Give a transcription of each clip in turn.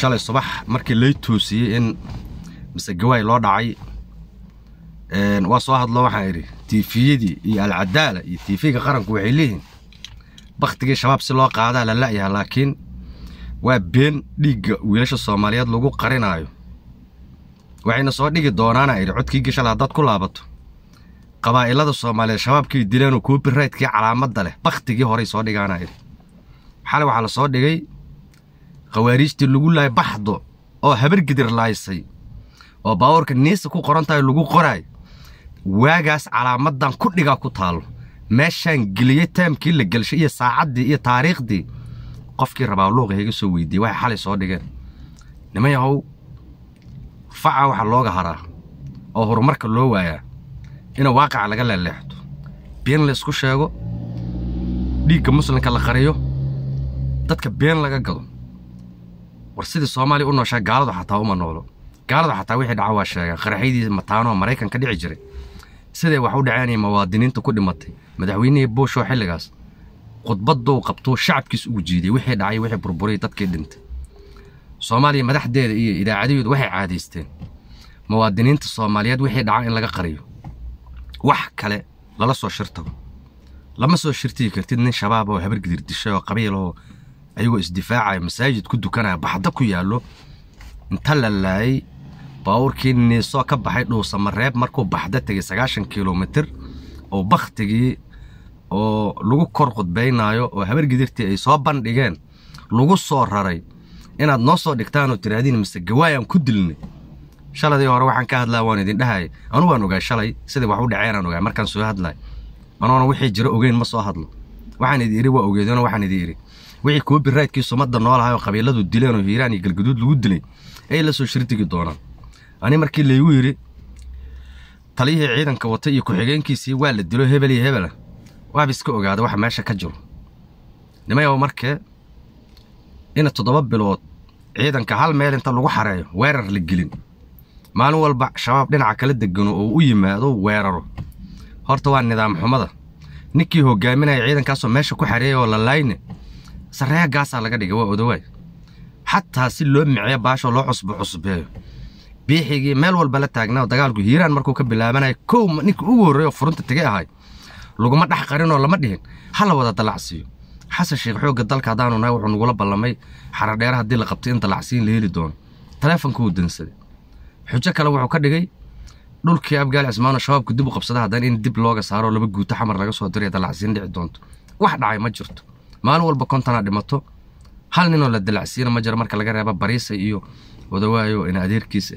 shalay subax markii lay toosiyey in mise gawaay loo dhacay waa soo hadlo waxaan idhi tiifiyadii iyo alcadaala iyo tiifiga qaranku waxay leeyihiin bakhtigii shabaab si loo qaadaa la la'yaha laakiin waa been dhiigga wiilasha soomaaliyeed lagu qarinaayo waxayna soo dhigi doonaana idhi codkiigii shalay haddaad ku laabato qabaa'ilada soomaaliyeed shabaabkii dileenoo koopiraytkii calaamada leh bakhtigii horey soo dhigaanaa idhi xalay waxaa la soo dhigay khawaarijtii lagu lahay baxdo oo habargidir laaysay oo baawarka niisa ku qorantahay lagu qoraay waagaas calaamadan ku dhigaa ku taalo meeshaan geliyey taamkii la gelshay iyo saacaddii iyo taariikhdii qofkii rabaa luuqa iga soo weydiiyey waxay xalay soo dhigeen niman yahow faca waxaa looga haraa oo horumarka loo waayaa inuu waaqica laga leeleexdo been la isku sheego dhiigga muslimka la qariyo dadka been laga gado war sidii soomaaliya u nooshaa gaaladu xataa uma noolo gaaladu xataa wixii dhaca waa sheegaa qaraxyadii mataanoo maraykan ka dhici jiray siday wax u dhaceen muwaadiniinta ku dhimatay madaxweynihii buushoo xilligaas khudbaduu qabtuu shacabkiis ugu jiiday wixii dhacay wixii burburay dadkii dhintay soomaaliya madaxdeeda iyo idaacadaheedu waxay caadaysteen muwaadiniinta soomaaliyeed wixii dhaca in laga qariyo wax kale lala soo shirtago lama soo shirtigi kartid nin shabaab oo habargidir dishay oo qabiil oo ayagoo isdifaacaya masaajid ku dukanaya baxda ku yaallo inta la laayay baabuurkii niisoo ka baxay dhuusamareeb markuu baxda tegey sagaashan kilomitir oo bakhtigii oo lagu kor khudbaynaayo oo habargidirtii ay soo bandhigeen lagu soo raray inaad noo soo dhigtaan oo tiraahdiin mise gawaayaan ku dilnay shaladii hore waxaan ka hadlaa waan idin dhahaya anugu waan ogaa shalay sidai wax u dhaceenaan ogaa markaan soo hadlaay anoona wixii jiro ogeyn ma soo hadlo waxaan idi idhi waa ogeedona waxaan idi idhi wixii koobi biraadkii sumada noolahay oo qabiiladu dileen oo hiiraan iyo galgaduud lagu dilay ayay la soo shirtigi doonaan ani markii laygu yidhi taliyihii ciidanka wata iyo ku-xigeenkiisii waa la dilo hebel iyo hebela ah. waaba iska ogaada waxa meesha ka jiro nimayow markee ina toddoba bilood ciidanka hal meel inta lagu xareeyo weerar la gelin maalin walba shabaab dhinaca kala degano oo u yimaado weeraro horta waa nidaam xumada ninkii hogaaminaya ciidankaasoo meesha ku xareeya oo la laayne sareeha gaasaa laga dhigay waa odowaay xataa si loo miciyo baashoo loo cusbo cusbeeyo biixigii meel walba la taagnaa dagaalku hiiraan markuu ka bilaabanay kow ninka ugu horreeyo furunta tegay ahay laguma dhex qarinoo lama dhihin ha la wada dalacsiiyo xasan sheekh xoogga dalka haddaanu nahay wuxuu nagula ballamay xaradheera haddii la qabtay in dalacsiin la heli doono taleefonka wuu dansaday xujo kale wuxuu ka dhigay dhulkii abgaal cismaano shabaabku dib u qabsada haddana in dib looga saaroo laba guuto xamar laga soo diraya dalacsiin dhici doonto wax dhacay ma jirto maalin walba kontanaa dhimato hal ninoo la dilacsiina ma jiro marka laga reebo bariisa iyo wadawaayo in adeerkiisa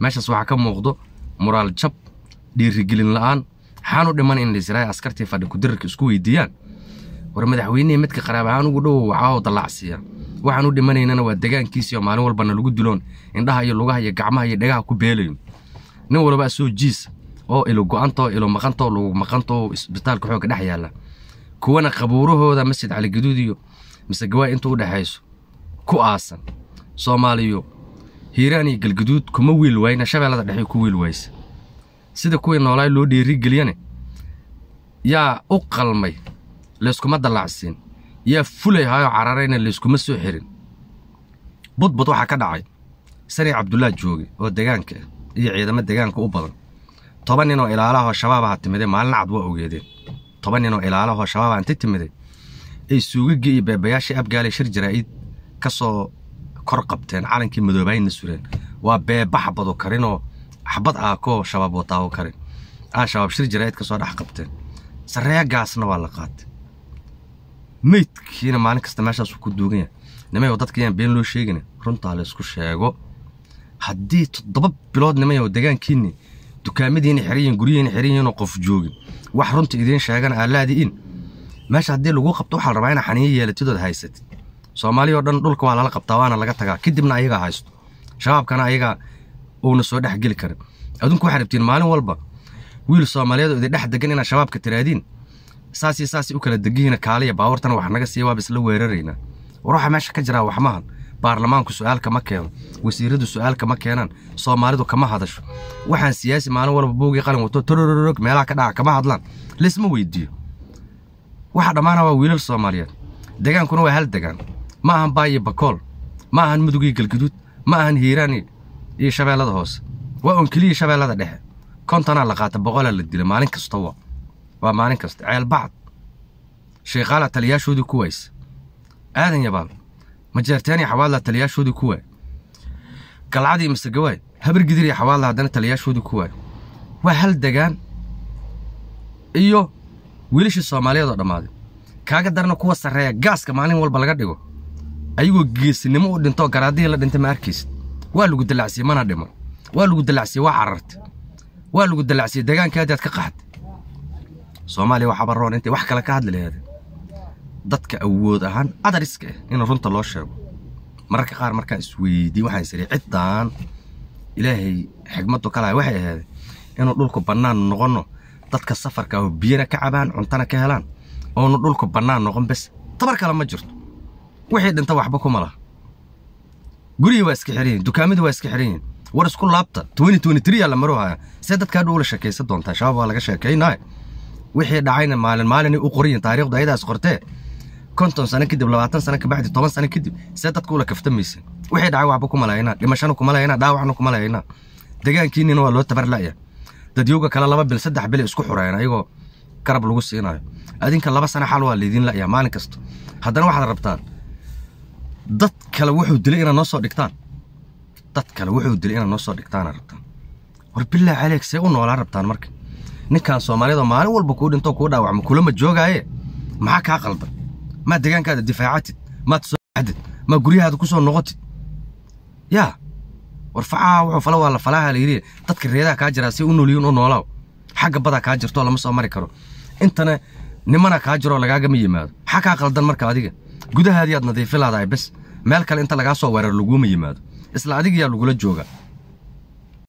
meeshaas waxaa ka muuqdo muraal jab dhiirigelin la-aan xaanu dhiman in laisraa askartii fadhi kudirarka isku weydiiyaan war madaxweynihii midka qaraabahaan ugu dhowow waxaao dallacsiiya waxaanu dhimanaynana waa degaankiisiioo maalin walbana lagu diloon indhaha iyo lugaha iyo gacmaha iyo dhagaha ku beelayo nin walba soo jiis oo ilo go-anta oo ilo maqanta oo lagu maqanta oo isbitaalka xooga dhex yaalla kuwana qabuurahooda masjid cali guduud iyo mise gawaay u dhexayso ku aasan soomaaliyo hiiraan iyo galguduud kuma wiil wayna shabeellada dhexe ku wiil waysa sida kuwii noolaay loo dhiirigeliyane yaa u qalmay layskuma dallacsiin yaa fulay fulayhaayoo cararayna layskuma soo xirin budbud waxaa ka dhacay sani cabdullaah jooge oo degaanka ah iyo ciidamo degaanka u badan toban nin oo ilaalaha oo shabaab aha timidee maalin cad waa ogeedeen toban nin oo ilaalaho shabaab aan tagtimiday ay suugagii iyo beebayaashii abgaale shir jaraa'id ka soo kor qabteen calankii madoobaayna sureen waa beeba xabado karinoo xabad aakoo shabaab wataawo karin aa shabaab shir jaraa'id ka dhex qabteen sareegaasna waa la qaatay meydkiina maalin kasta meeshaasu ku duugan yahay nimayow dadkayaan been loo sheegina runtaa la sheego haddii toddoba bilood nimayow degaankiinni dukaamadiina xiran yihiin guryihiina xiran yihiinoo qof joogin wax runta idiin sheegan in meesha haddii lagu qabto waxaa rabaa inaa xaniiya yeelatidood haysatid soomaali oo dhan dhulka waa lala qabtaa waana laga tagaa kadibna ayagaa haysto shabaabkana ayagaa uuna soo dhex geli karin adunku waxaa rabtiin maalin walba wiil soomaaliyeed oo dhex degan inaad shabaabka tiraadiin saasii saasi u kala degihiina kaaliya baawartana wax naga siiya waaba isla weeraraynaa war waxaa meesha ka jiraa waxmahan baarlamaanku su-aalka ma keeno wasiiradu su aal kama keenaan soomaalidu kama hadasho waxaan siyaasi maalin walba buugii qalin wato torororog meelaha ka dhaca kama hadlaan laysma weydiiyo waxa dhammaana waa wiilal soomaaliyeed degaankuna waa hal degaan ma ahan baayo bakool ma ahan mudugii galgaduud ma ahan hiiraan iyo shabeellada hoose waa uun keliya shabeellada dhexe kontanaa la qaata boqolaa la dila maalin kastawa waa maalin kasta ceel bacad sheekhaala taliyaashoodii ku waysa aadan yabaal majeerteen xawaadla taliyaashoodii ku waay galcadii mase gawaay habargidir iyo xawaadla haddana taliyaashoodii ku waayo waa hal degaan iyo wiilashii soomaaliyeed oo dhammaaday kaaga darna kuwa sarreeya gaaska maalin walba laga dhigo ayagoo geesinimo u dhintoo garaadihii la dhintay ma arkaysid waa lagu dalacsiyey mana dhimo waa lagu dalacsiyey waa carartay waa lagu dalacsiyey degaankaadi aad ka qaxday soomaaliya waxabaroon intay wax kale ka hadli laheedeen dadka awood ahaan adariska ah in runta loo sheego mararka qaar markaa isweydiin waxaan isiri ciddaan ilaahay xigmaddu kalaha waxay ahayd inuu dhulku bannaan noqono dadka safarka ah oo biyana ka cabaan cuntana ka helaan oonu dhulku bannaan noqon bes tabar kale ma jirto wixii dhinta waxba kuma laha gurigii waa iska xiran dukaamadii waa iska xiran war isku laabta la marohaya see dadka hadhow ula sheekaysan doontaa shabaab waa laga sheekaynaaye wixii dhacayna maalin maalinay u qorayin taarikhdu ayadaas qortee konton sano kadib labaatan sano kabacdi toban sano kadib see dadka ula kaftamaysa wixii dhacay waxba ku malaynaa dhimashana ku malaynaa dhaawacna ku malaynaa degaankiinina waa loo tabarla'ya dadyowga kale laba bil saddex bil isku xureen ayagoo garab lagu siinayo adinka laba sano xal waa laydin la'ya maalin kasta haddana waxaad rabtaan dad kale wuxuu dilay inaad noo soo dhigtaan dad kale wuxuu dilay inaad noo soo dhigtaanaad rabtaan war bilaa caleeg see u noolaa rabtaan marka ninkan soomaaliyadoo maalin walba kuu dhintoo kuu dhaawacmo kulama joogaaye maxaa kaa qaldan ma deegaankaada difaacatid maad soo baxdid ma guryahaada ku soo noqotid yaa war wuxuu fala waa la falaaha la yidhi dadka reedaha kaa jiraa si u nooliyuun u noolaaw xagga badaa kaa jirtoo lama soo mari karo intana nimana kaa jiroo lagaagama yimaado xaa kaa qaldan marka adiga gudahaadiiaad nadiifilaadahay bes meel kale inta lagaa soo weerar laguuma yimaado isla adigayaa lagula jooga